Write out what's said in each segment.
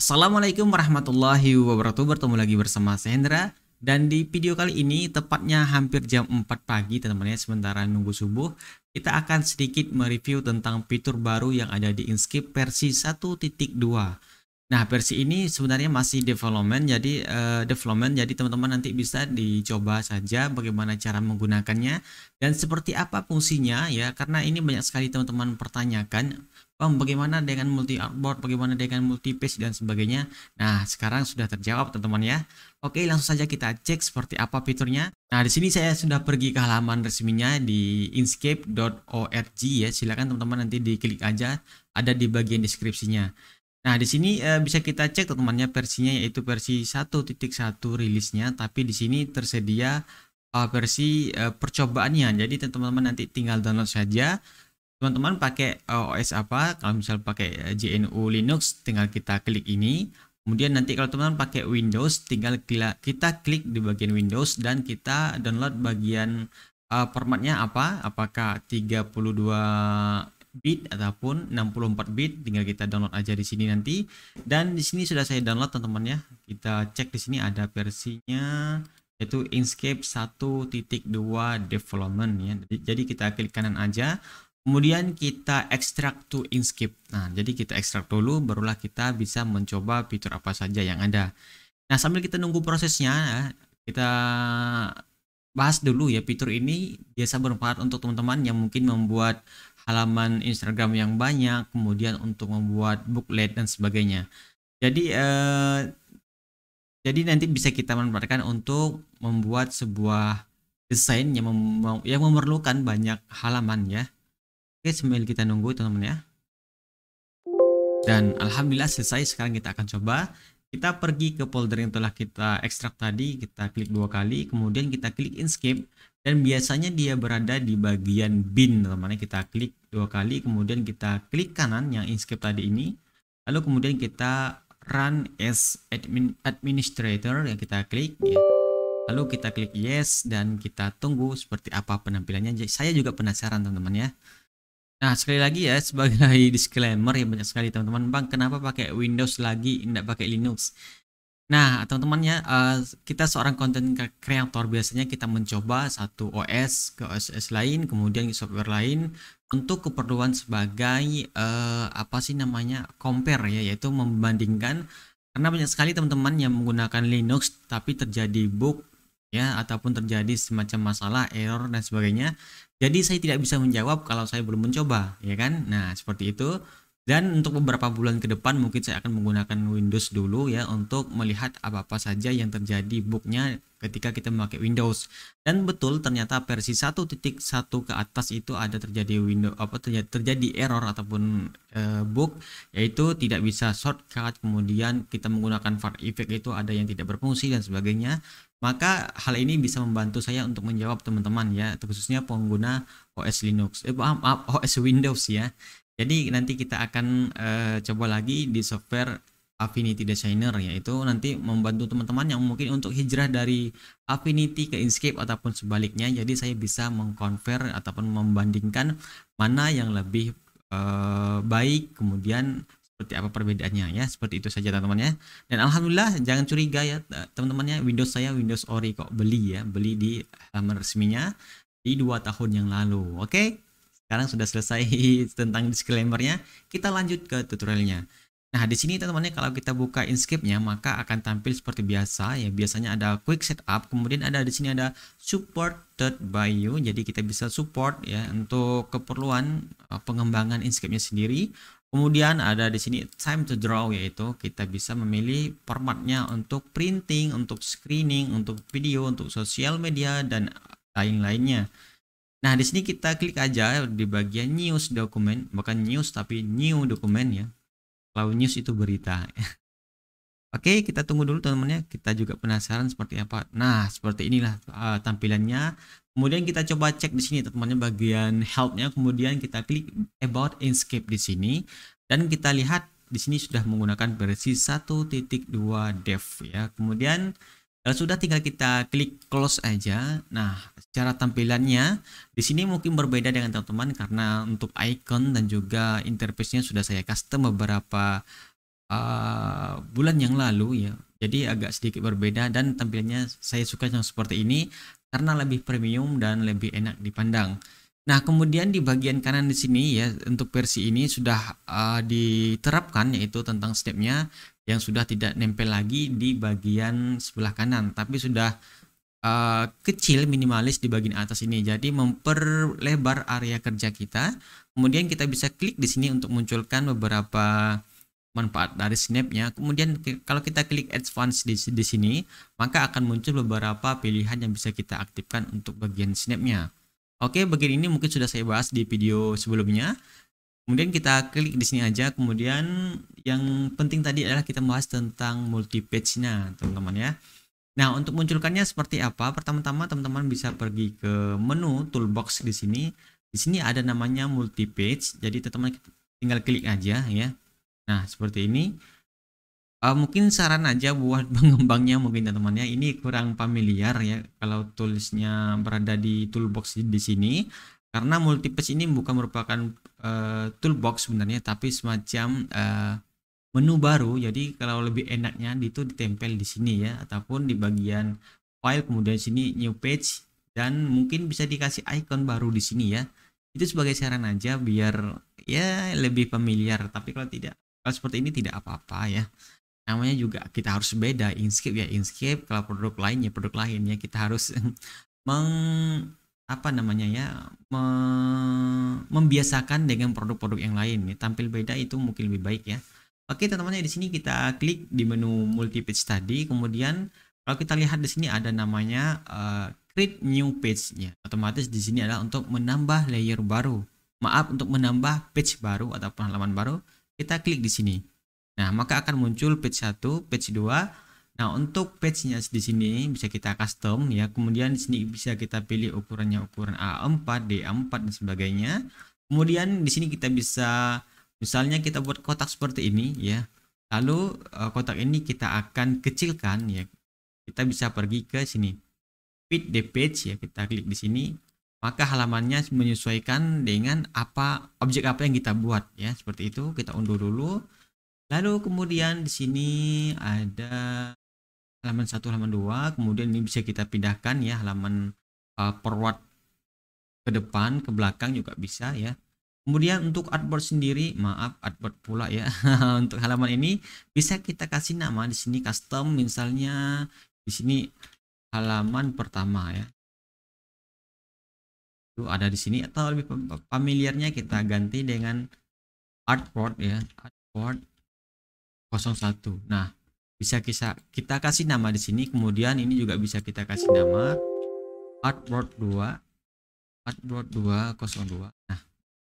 Assalamualaikum warahmatullahi wabarakatuh Bertemu lagi bersama Sendra Dan di video kali ini tepatnya hampir jam 4 pagi teman-teman ya Sementara nunggu subuh Kita akan sedikit mereview tentang fitur baru yang ada di Inkscape versi dua. Nah, versi ini sebenarnya masih development jadi uh, development jadi teman-teman nanti bisa dicoba saja bagaimana cara menggunakannya dan seperti apa fungsinya ya karena ini banyak sekali teman-teman pertanyakan Bang, bagaimana dengan multi artboard, bagaimana dengan multi page dan sebagainya. Nah, sekarang sudah terjawab teman-teman ya. Oke, langsung saja kita cek seperti apa fiturnya. Nah, di sini saya sudah pergi ke halaman resminya di inscape.org ya. Silakan teman-teman nanti diklik aja ada di bagian deskripsinya. Nah, di sini e, bisa kita cek teman-temannya versinya yaitu versi 1.1 rilisnya, tapi di sini tersedia e, versi e, percobaannya. Jadi teman-teman nanti tinggal download saja. Teman-teman pakai e, OS apa? Kalau misal pakai e, GNU Linux, tinggal kita klik ini. Kemudian nanti kalau teman-teman pakai Windows, tinggal kita klik di bagian Windows dan kita download bagian e, formatnya apa? Apakah 32 bit ataupun 64 bit tinggal kita download aja di sini nanti dan di sini sudah saya download teman-teman ya kita cek di sini ada versinya yaitu Inkscape 1.2 development ya jadi kita klik kanan aja kemudian kita ekstrak to Inkscape nah jadi kita ekstrak dulu barulah kita bisa mencoba fitur apa saja yang ada nah sambil kita nunggu prosesnya ya, kita bahas dulu ya fitur ini biasa bermanfaat untuk teman-teman yang mungkin membuat halaman Instagram yang banyak, kemudian untuk membuat booklet dan sebagainya. Jadi eh, jadi nanti bisa kita manfaatkan untuk membuat sebuah desain yang, mem yang memerlukan banyak halaman ya. Oke, sambil kita nunggu teman-teman ya. Dan alhamdulillah selesai. Sekarang kita akan coba kita pergi ke folder yang telah kita ekstrak tadi, kita klik dua kali, kemudian kita klik inscape dan biasanya dia berada di bagian bin teman-teman kita klik dua kali kemudian kita klik kanan yang inscape tadi ini lalu kemudian kita run as admin administrator yang kita klik ya lalu kita klik yes dan kita tunggu seperti apa penampilannya saya juga penasaran teman-teman ya nah sekali lagi ya sebagai disclaimer ya banyak sekali teman-teman bang kenapa pakai Windows lagi tidak pakai Linux Nah, teman-temannya, uh, kita seorang content creator biasanya kita mencoba satu OS ke OS lain, kemudian software lain untuk keperluan sebagai uh, apa sih namanya compare ya, yaitu membandingkan. Karena banyak sekali teman-teman yang menggunakan Linux tapi terjadi bug ya ataupun terjadi semacam masalah error dan sebagainya. Jadi saya tidak bisa menjawab kalau saya belum mencoba, ya kan? Nah, seperti itu. Dan untuk beberapa bulan ke depan mungkin saya akan menggunakan Windows dulu ya untuk melihat apa-apa saja yang terjadi booknya ketika kita memakai Windows. Dan betul ternyata versi 1.1 ke atas itu ada terjadi window apa terjadi, terjadi error ataupun e, eh, book yaitu tidak bisa shortcut, kemudian kita menggunakan var effect itu ada yang tidak berfungsi dan sebagainya. Maka hal ini bisa membantu saya untuk menjawab teman-teman ya, khususnya pengguna OS Linux, eh, maaf OS Windows ya jadi nanti kita akan uh, coba lagi di software Affinity Designer yaitu nanti membantu teman-teman yang mungkin untuk hijrah dari Affinity ke Inkscape ataupun sebaliknya. Jadi saya bisa mengkonver ataupun membandingkan mana yang lebih uh, baik kemudian seperti apa perbedaannya ya seperti itu saja teman-teman ya dan alhamdulillah jangan curiga ya eh, teman-temannya Windows saya Windows Ori kok beli ya beli di halaman resminya di dua tahun yang lalu oke okay? Sekarang sudah selesai tentang disclaimernya, kita lanjut ke tutorialnya. Nah, di sini teman-teman kalau kita buka Inkscape-nya maka akan tampil seperti biasa ya. Biasanya ada quick setup, kemudian ada di sini ada supported by you. Jadi kita bisa support ya untuk keperluan eh, pengembangan Inkscape-nya sendiri. Kemudian ada di sini time to draw yaitu kita bisa memilih formatnya untuk printing, untuk screening, untuk video, untuk sosial media dan lain-lainnya. Nah, di sini kita klik aja di bagian news dokumen, bukan news tapi new dokumen ya. Kalau news itu berita. Oke, kita tunggu dulu teman-teman ya. Kita juga penasaran seperti apa. Nah, seperti inilah uh, tampilannya. Kemudian kita coba cek di sini teman-teman bagian helpnya. Kemudian kita klik about Inkscape di sini dan kita lihat di sini sudah menggunakan versi 1.2 dev ya. Kemudian Ya, sudah tinggal kita klik close aja. Nah, cara tampilannya di sini mungkin berbeda dengan teman-teman karena untuk icon dan juga interface-nya sudah saya custom beberapa uh, bulan yang lalu ya. Jadi agak sedikit berbeda dan tampilannya saya suka yang seperti ini karena lebih premium dan lebih enak dipandang. Nah, kemudian di bagian kanan di sini ya untuk versi ini sudah uh, diterapkan yaitu tentang step-nya yang sudah tidak nempel lagi di bagian sebelah kanan tapi sudah uh, kecil minimalis di bagian atas ini jadi memperlebar area kerja kita kemudian kita bisa klik di sini untuk munculkan beberapa manfaat dari snapnya kemudian kalau kita klik advance di, di sini maka akan muncul beberapa pilihan yang bisa kita aktifkan untuk bagian snapnya oke bagian ini mungkin sudah saya bahas di video sebelumnya Kemudian kita klik di sini aja. Kemudian yang penting tadi adalah kita bahas tentang multi page-nya, teman-teman ya. Nah, untuk munculkannya seperti apa? Pertama-tama teman-teman bisa pergi ke menu toolbox di sini. Di sini ada namanya multi page. Jadi teman-teman tinggal klik aja ya. Nah, seperti ini. Uh, mungkin saran aja buat pengembangnya mungkin teman-teman ya. Ini kurang familiar ya kalau tulisnya berada di toolbox di sini karena multipage ini bukan merupakan uh, toolbox sebenarnya tapi semacam uh, menu baru jadi kalau lebih enaknya itu ditempel di sini ya ataupun di bagian file kemudian sini new page dan mungkin bisa dikasih icon baru di sini ya itu sebagai saran aja biar ya lebih familiar tapi kalau tidak kalau seperti ini tidak apa-apa ya namanya juga kita harus beda Inkscape ya Inkscape kalau produk lainnya produk lainnya kita harus meng apa namanya ya me membiasakan dengan produk-produk yang lain ya, tampil beda itu mungkin lebih baik ya oke teman-teman ya di sini kita klik di menu multi page tadi kemudian kalau kita lihat di sini ada namanya uh, create new page nya otomatis di sini adalah untuk menambah layer baru maaf untuk menambah page baru atau halaman baru kita klik di sini nah maka akan muncul page 1 page 2 Nah, untuk page-nya di sini bisa kita custom ya. Kemudian di sini bisa kita pilih ukurannya ukuran A4, D4 dan sebagainya. Kemudian di sini kita bisa misalnya kita buat kotak seperti ini ya. Lalu eh, kotak ini kita akan kecilkan ya. Kita bisa pergi ke sini. Fit the page ya, kita klik di sini. Maka halamannya menyesuaikan dengan apa objek apa yang kita buat ya. Seperti itu, kita unduh dulu. Lalu kemudian di sini ada halaman 1 halaman 2 kemudian ini bisa kita pindahkan ya halaman uh, eh, perwat ke depan ke belakang juga bisa ya kemudian untuk artboard sendiri maaf artboard pula ya untuk halaman ini bisa kita kasih nama di sini custom misalnya di sini halaman pertama ya itu ada di sini atau lebih familiarnya kita ganti dengan artboard ya artboard 01 nah bisa kita kita kasih nama di sini kemudian ini juga bisa kita kasih nama artboard 2 artboard 202 nah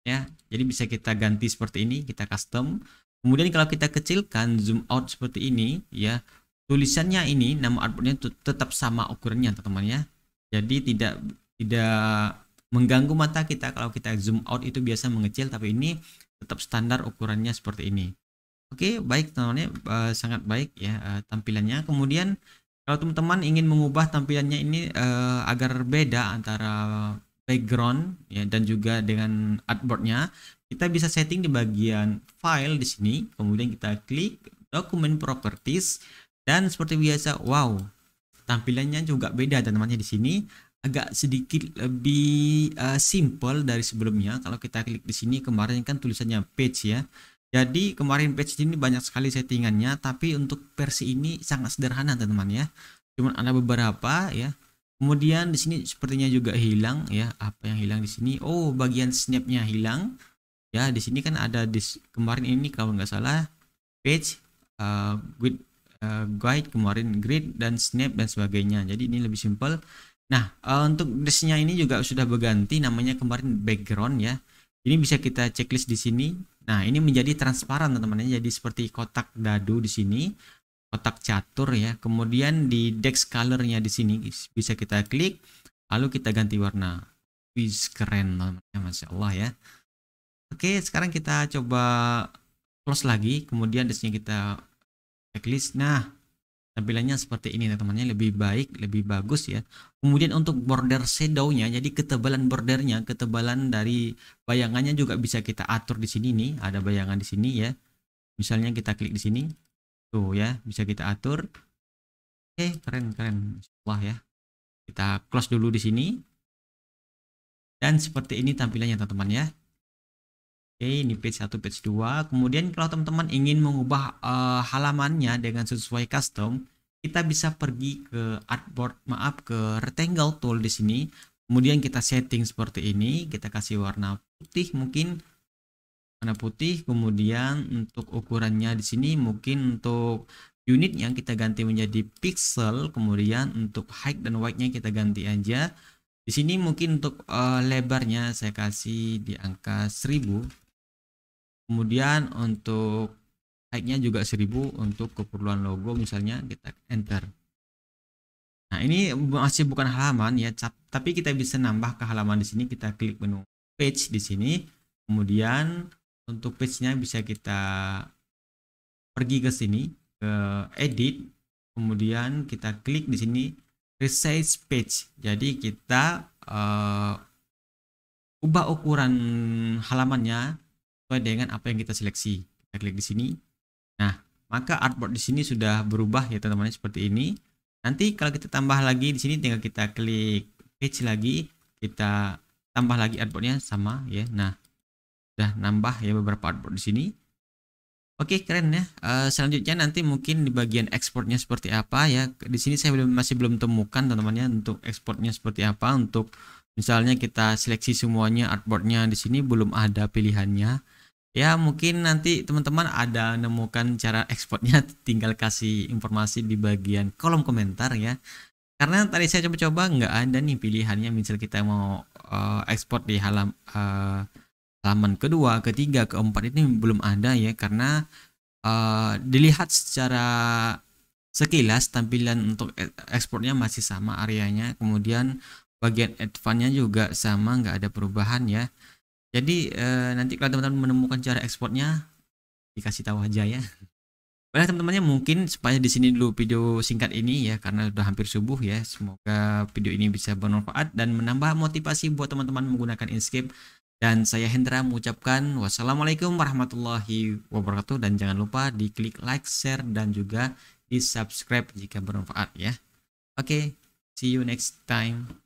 ya jadi bisa kita ganti seperti ini kita custom kemudian kalau kita kecilkan zoom out seperti ini ya tulisannya ini nama artboardnya tetap sama ukurannya teman-teman ya jadi tidak tidak mengganggu mata kita kalau kita zoom out itu biasa mengecil tapi ini tetap standar ukurannya seperti ini Oke, baik teman-teman uh, sangat baik ya uh, tampilannya. Kemudian kalau teman-teman ingin mengubah tampilannya ini uh, agar beda antara background ya dan juga dengan artboardnya, kita bisa setting di bagian file di sini. Kemudian kita klik document properties dan seperti biasa, wow, tampilannya juga beda teman-teman ya, di sini agak sedikit lebih uh, simple dari sebelumnya. Kalau kita klik di sini kemarin kan tulisannya page ya. Jadi kemarin patch ini banyak sekali settingannya, tapi untuk versi ini sangat sederhana teman-teman ya. Cuman ada beberapa ya. Kemudian di sini sepertinya juga hilang ya. Apa yang hilang di sini? Oh, bagian snapnya hilang. Ya, di sini kan ada di kemarin ini kalau nggak salah page uh, with uh, guide kemarin grid dan snap dan sebagainya. Jadi ini lebih simple. Nah, uh, untuk disnya ini juga sudah berganti namanya kemarin background ya ini bisa kita checklist di sini. Nah, ini menjadi transparan teman-teman. Ya. Jadi seperti kotak dadu di sini, kotak catur ya. Kemudian di dex colornya di sini bisa kita klik, lalu kita ganti warna. wis keren teman-teman. Masya Allah ya. Oke, sekarang kita coba close lagi. Kemudian di kita checklist. Nah, tampilannya seperti ini teman-temannya lebih baik lebih bagus ya kemudian untuk border shadownya jadi ketebalan bordernya ketebalan dari bayangannya juga bisa kita atur di sini nih ada bayangan di sini ya misalnya kita klik di sini tuh ya bisa kita atur oke keren keren wah ya kita close dulu di sini dan seperti ini tampilannya teman-teman ya Oke, ini page 1, page 2. Kemudian kalau teman-teman ingin mengubah uh, halamannya dengan sesuai custom, kita bisa pergi ke artboard, maaf ke rectangle tool di sini. Kemudian kita setting seperti ini, kita kasih warna putih mungkin warna putih. Kemudian untuk ukurannya di sini mungkin untuk unit yang kita ganti menjadi pixel, kemudian untuk height dan widthnya kita ganti aja. Di sini mungkin untuk uh, lebarnya saya kasih di angka 1000 kemudian untuk height nya juga 1000 untuk keperluan logo misalnya kita enter nah ini masih bukan halaman ya tapi kita bisa nambah ke halaman di sini kita klik menu page di sini kemudian untuk page-nya bisa kita pergi ke sini ke edit kemudian kita klik di sini resize page jadi kita uh, ubah ukuran halamannya sesuai dengan apa yang kita seleksi. Kita klik di sini. Nah, maka artboard di sini sudah berubah ya teman-teman seperti ini. Nanti kalau kita tambah lagi di sini tinggal kita klik page lagi, kita tambah lagi artboardnya sama ya. Nah, sudah nambah ya beberapa artboard di sini. Oke keren ya. Uh, selanjutnya nanti mungkin di bagian ekspornya seperti apa ya. Di sini saya belum masih belum temukan teman-temannya untuk ekspornya seperti apa. Untuk misalnya kita seleksi semuanya artboardnya di sini belum ada pilihannya ya mungkin nanti teman-teman ada nemukan cara ekspornya tinggal kasih informasi di bagian kolom komentar ya karena tadi saya coba-coba nggak ada nih pilihannya misal kita mau uh, ekspor di halam uh, halaman kedua ketiga keempat ini belum ada ya karena uh, dilihat secara sekilas tampilan untuk e-, ekspornya masih sama areanya kemudian bagian advance-nya juga sama nggak ada perubahan ya jadi eh, nanti kalau teman-teman menemukan cara ekspornya dikasih tahu aja ya Baiklah teman-temannya mungkin supaya di sini dulu video singkat ini ya karena sudah hampir subuh ya. Semoga video ini bisa bermanfaat dan menambah motivasi buat teman-teman menggunakan Inkscape. Dan saya Hendra mengucapkan wassalamualaikum warahmatullahi wabarakatuh dan jangan lupa di klik like, share dan juga di subscribe jika bermanfaat ya. Oke, okay, see you next time.